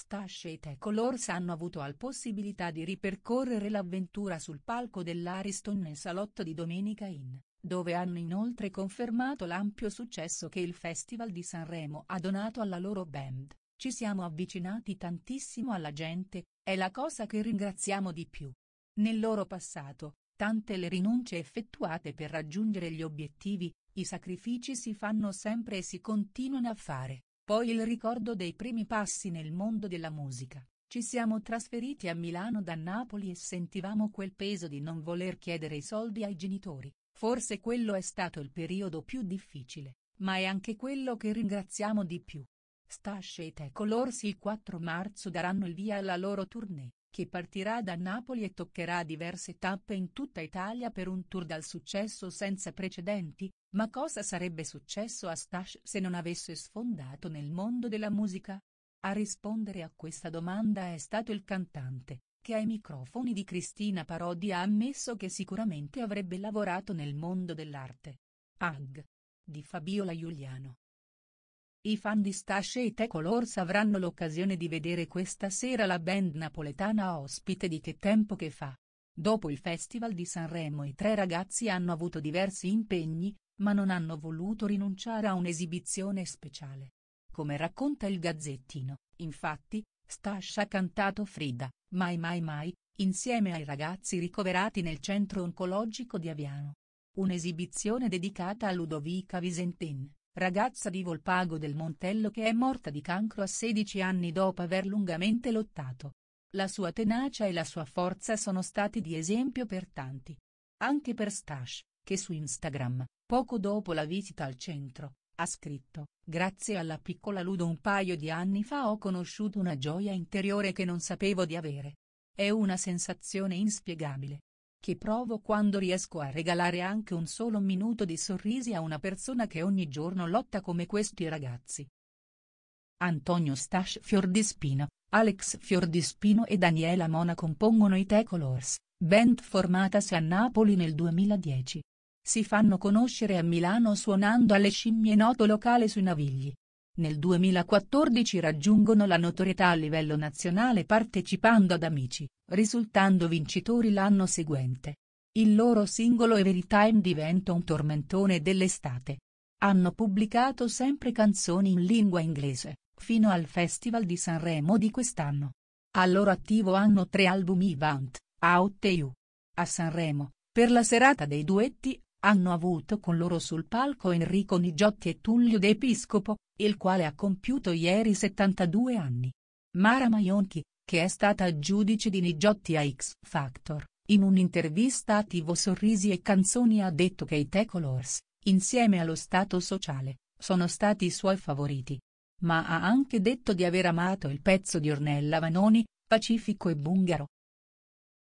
Stasceit e Colors hanno avuto al possibilità di ripercorrere l'avventura sul palco dell'Ariston nel salotto di Domenica Inn, dove hanno inoltre confermato l'ampio successo che il Festival di Sanremo ha donato alla loro band. Ci siamo avvicinati tantissimo alla gente, è la cosa che ringraziamo di più. Nel loro passato, tante le rinunce effettuate per raggiungere gli obiettivi, i sacrifici si fanno sempre e si continuano a fare. Poi il ricordo dei primi passi nel mondo della musica. Ci siamo trasferiti a Milano da Napoli e sentivamo quel peso di non voler chiedere i soldi ai genitori. Forse quello è stato il periodo più difficile, ma è anche quello che ringraziamo di più. Stash e Te il 4 marzo daranno il via alla loro tournée. Chi partirà da Napoli e toccherà diverse tappe in tutta Italia per un tour dal successo senza precedenti, ma cosa sarebbe successo a Stash se non avesse sfondato nel mondo della musica? A rispondere a questa domanda è stato il cantante, che ai microfoni di Cristina Parodi ha ammesso che sicuramente avrebbe lavorato nel mondo dell'arte. Ag. Di Fabiola Giuliano. I fan di Stash e The Colors avranno l'occasione di vedere questa sera la band napoletana ospite di Che Tempo Che Fa. Dopo il Festival di Sanremo i tre ragazzi hanno avuto diversi impegni, ma non hanno voluto rinunciare a un'esibizione speciale. Come racconta il Gazzettino, infatti, Stash ha cantato Frida, Mai Mai Mai, insieme ai ragazzi ricoverati nel centro oncologico di Aviano. Un'esibizione dedicata a Ludovica Visentin ragazza di Volpago del Montello che è morta di cancro a 16 anni dopo aver lungamente lottato. La sua tenacia e la sua forza sono stati di esempio per tanti. Anche per Stash, che su Instagram, poco dopo la visita al centro, ha scritto, grazie alla piccola Ludo un paio di anni fa ho conosciuto una gioia interiore che non sapevo di avere. È una sensazione inspiegabile, che provo quando riesco a regalare anche un solo minuto di sorrisi a una persona che ogni giorno lotta come questi ragazzi. Antonio Stash Fiordispino, Alex Fiordispino e Daniela Mona compongono i Te Colors, band formatasi a Napoli nel 2010. Si fanno conoscere a Milano suonando alle scimmie noto locale sui Navigli. Nel 2014 raggiungono la notorietà a livello nazionale partecipando ad Amici risultando vincitori l'anno seguente. Il loro singolo Everytime diventa un tormentone dell'estate. Hanno pubblicato sempre canzoni in lingua inglese, fino al Festival di Sanremo di quest'anno. Al loro attivo hanno tre album Ivant, Out e You. A Sanremo, per la serata dei duetti, hanno avuto con loro sul palco Enrico Nigiotti e Tullio De Episcopo, il quale ha compiuto ieri 72 anni. Mara Maionchi, che è stata giudice di Nigiotti a X Factor, in un'intervista a Tivo Sorrisi e Canzoni ha detto che i Te Colors, insieme allo Stato Sociale, sono stati i suoi favoriti. Ma ha anche detto di aver amato il pezzo di Ornella Vanoni, Pacifico e Bungaro,